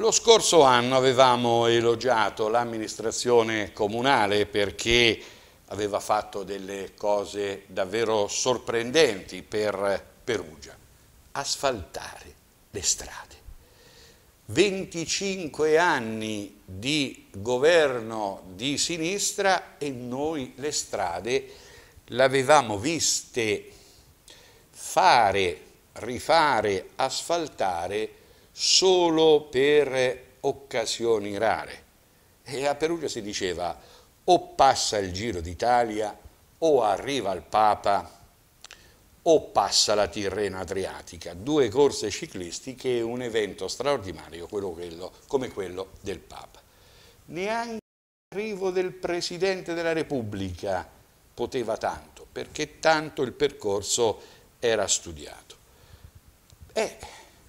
Lo scorso anno avevamo elogiato l'amministrazione comunale perché aveva fatto delle cose davvero sorprendenti per Perugia. Asfaltare le strade. 25 anni di governo di sinistra e noi le strade l'avevamo viste fare, rifare, asfaltare solo per occasioni rare. E a Perugia si diceva o passa il Giro d'Italia o arriva il Papa o passa la Tirrena Adriatica, due corse ciclistiche e un evento straordinario quello, quello, come quello del Papa. Neanche l'arrivo del Presidente della Repubblica poteva tanto, perché tanto il percorso era studiato. E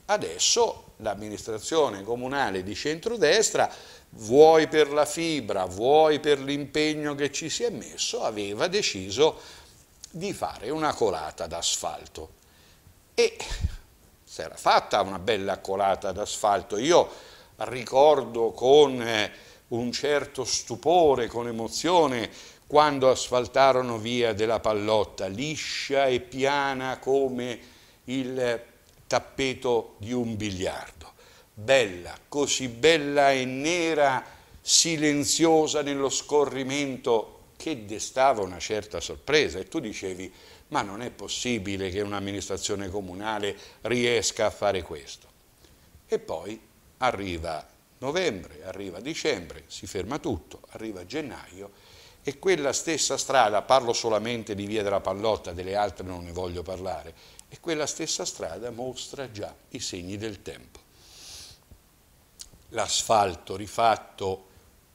adesso l'amministrazione comunale di centrodestra, vuoi per la fibra, vuoi per l'impegno che ci si è messo, aveva deciso di fare una colata d'asfalto. E si era fatta una bella colata d'asfalto. Io ricordo con eh, un certo stupore, con emozione, quando asfaltarono via della Pallotta, liscia e piana come il tappeto di un biliardo. Bella, così bella e nera, silenziosa nello scorrimento che destava una certa sorpresa e tu dicevi ma non è possibile che un'amministrazione comunale riesca a fare questo. E poi arriva novembre, arriva dicembre, si ferma tutto, arriva gennaio e quella stessa strada, parlo solamente di Via della Pallotta, delle altre non ne voglio parlare, e quella stessa strada mostra già i segni del tempo. L'asfalto rifatto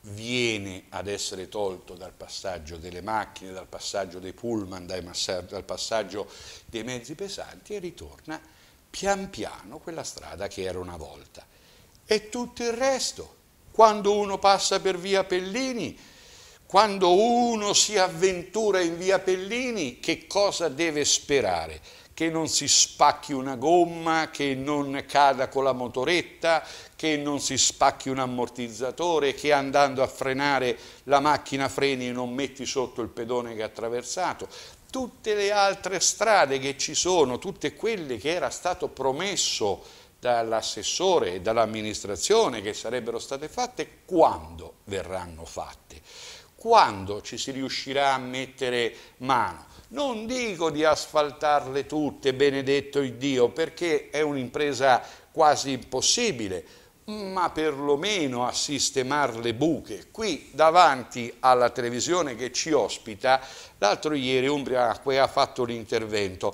viene ad essere tolto dal passaggio delle macchine, dal passaggio dei pullman, dal passaggio dei mezzi pesanti e ritorna pian piano quella strada che era una volta. E tutto il resto, quando uno passa per via Pellini, quando uno si avventura in via Pellini, che cosa deve sperare? Che non si spacchi una gomma, che non cada con la motoretta, che non si spacchi un ammortizzatore, che andando a frenare la macchina freni e non metti sotto il pedone che ha attraversato tutte le altre strade che ci sono, tutte quelle che era stato promesso dall'assessore e dall'amministrazione che sarebbero state fatte, quando verranno fatte? quando ci si riuscirà a mettere mano. Non dico di asfaltarle tutte, benedetto il Dio, perché è un'impresa quasi impossibile, ma perlomeno a sistemare le buche. Qui davanti alla televisione che ci ospita, l'altro ieri Umbria Acque ha fatto l'intervento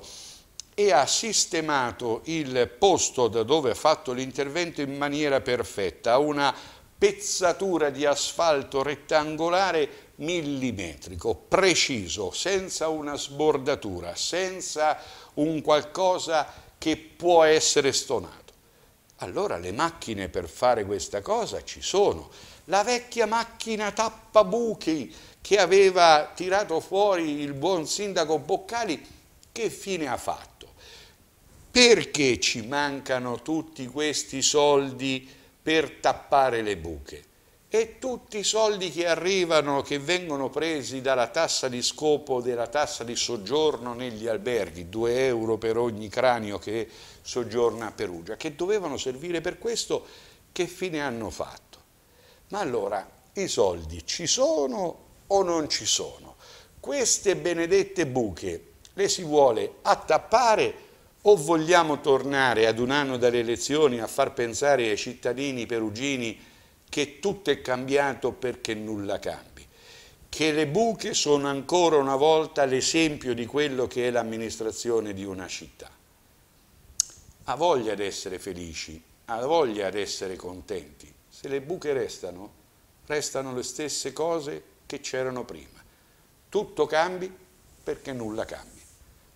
e ha sistemato il posto da dove ha fatto l'intervento in maniera perfetta, una pezzatura di asfalto rettangolare millimetrico, preciso, senza una sbordatura, senza un qualcosa che può essere stonato. Allora le macchine per fare questa cosa ci sono. La vecchia macchina tappabuchi che aveva tirato fuori il buon sindaco Boccali, che fine ha fatto? Perché ci mancano tutti questi soldi? per tappare le buche e tutti i soldi che arrivano, che vengono presi dalla tassa di scopo, della tassa di soggiorno negli alberghi, 2 euro per ogni cranio che soggiorna a Perugia, che dovevano servire per questo, che fine hanno fatto? Ma allora, i soldi ci sono o non ci sono? Queste benedette buche le si vuole attappare o vogliamo tornare ad un anno dalle elezioni a far pensare ai cittadini perugini che tutto è cambiato perché nulla cambi, che le buche sono ancora una volta l'esempio di quello che è l'amministrazione di una città. Ha voglia di essere felici, ha voglia di essere contenti. Se le buche restano, restano le stesse cose che c'erano prima. Tutto cambi perché nulla cambi,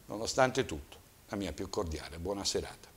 nonostante tutto la mia più cordiale buona serata.